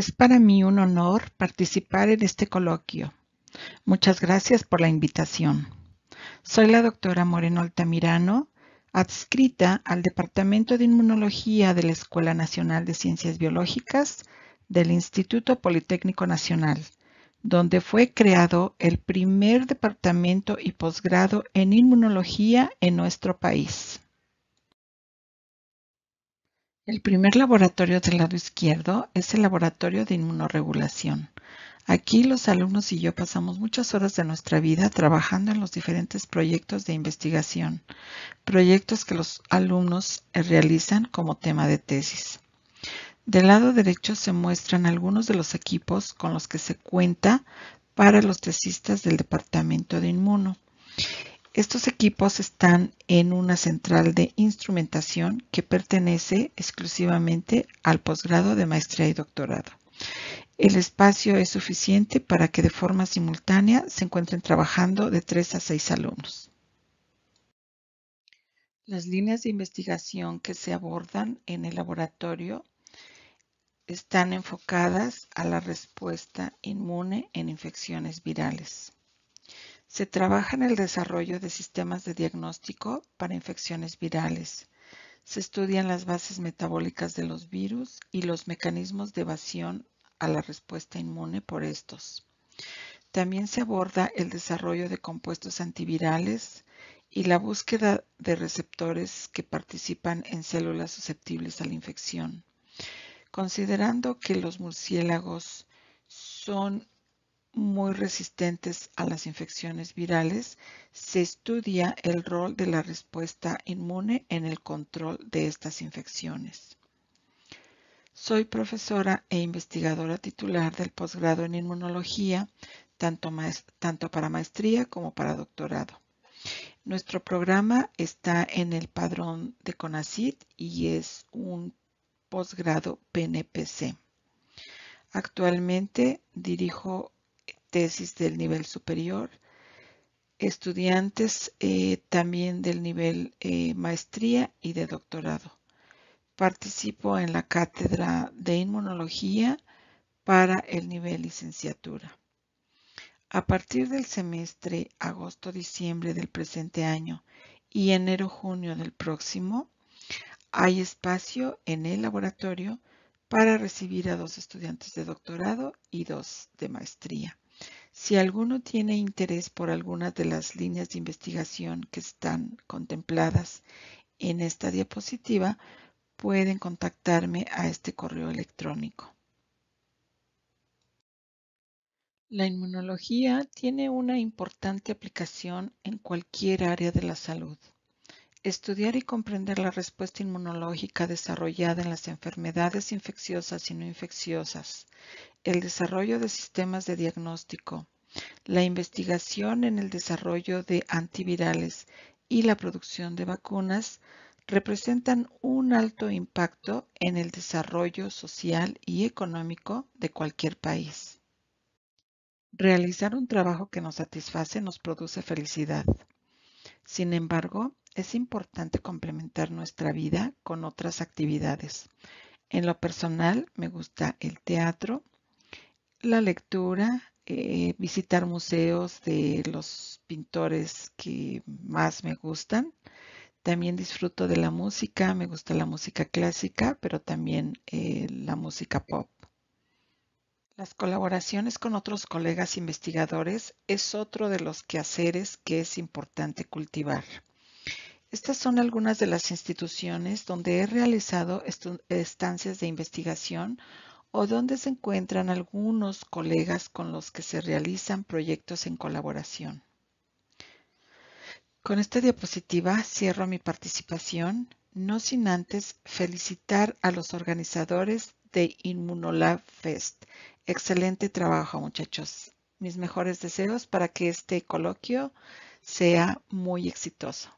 Es para mí un honor participar en este coloquio. Muchas gracias por la invitación. Soy la doctora Moreno Altamirano, adscrita al Departamento de Inmunología de la Escuela Nacional de Ciencias Biológicas del Instituto Politécnico Nacional, donde fue creado el primer departamento y posgrado en inmunología en nuestro país. El primer laboratorio del lado izquierdo es el laboratorio de inmunoregulación. Aquí los alumnos y yo pasamos muchas horas de nuestra vida trabajando en los diferentes proyectos de investigación, proyectos que los alumnos realizan como tema de tesis. Del lado derecho se muestran algunos de los equipos con los que se cuenta para los tesistas del Departamento de Inmuno. Estos equipos están en una central de instrumentación que pertenece exclusivamente al posgrado de maestría y doctorado. El espacio es suficiente para que de forma simultánea se encuentren trabajando de 3 a 6 alumnos. Las líneas de investigación que se abordan en el laboratorio están enfocadas a la respuesta inmune en infecciones virales. Se trabaja en el desarrollo de sistemas de diagnóstico para infecciones virales. Se estudian las bases metabólicas de los virus y los mecanismos de evasión a la respuesta inmune por estos. También se aborda el desarrollo de compuestos antivirales y la búsqueda de receptores que participan en células susceptibles a la infección. Considerando que los murciélagos son muy resistentes a las infecciones virales, se estudia el rol de la respuesta inmune en el control de estas infecciones. Soy profesora e investigadora titular del posgrado en inmunología, tanto, tanto para maestría como para doctorado. Nuestro programa está en el padrón de CONACYT y es un posgrado PNPC. Actualmente dirijo tesis del nivel superior, estudiantes eh, también del nivel eh, maestría y de doctorado. Participo en la cátedra de inmunología para el nivel licenciatura. A partir del semestre agosto-diciembre del presente año y enero-junio del próximo, hay espacio en el laboratorio para recibir a dos estudiantes de doctorado y dos de maestría. Si alguno tiene interés por algunas de las líneas de investigación que están contempladas en esta diapositiva, pueden contactarme a este correo electrónico. La inmunología tiene una importante aplicación en cualquier área de la salud. Estudiar y comprender la respuesta inmunológica desarrollada en las enfermedades infecciosas y no infecciosas, el desarrollo de sistemas de diagnóstico, la investigación en el desarrollo de antivirales y la producción de vacunas representan un alto impacto en el desarrollo social y económico de cualquier país. Realizar un trabajo que nos satisface nos produce felicidad. Sin embargo, es importante complementar nuestra vida con otras actividades. En lo personal me gusta el teatro, la lectura, eh, visitar museos de los pintores que más me gustan. También disfruto de la música, me gusta la música clásica, pero también eh, la música pop. Las colaboraciones con otros colegas investigadores es otro de los quehaceres que es importante cultivar. Estas son algunas de las instituciones donde he realizado estancias de investigación o donde se encuentran algunos colegas con los que se realizan proyectos en colaboración. Con esta diapositiva cierro mi participación, no sin antes felicitar a los organizadores de Inmunolab Fest. Excelente trabajo, muchachos. Mis mejores deseos para que este coloquio sea muy exitoso.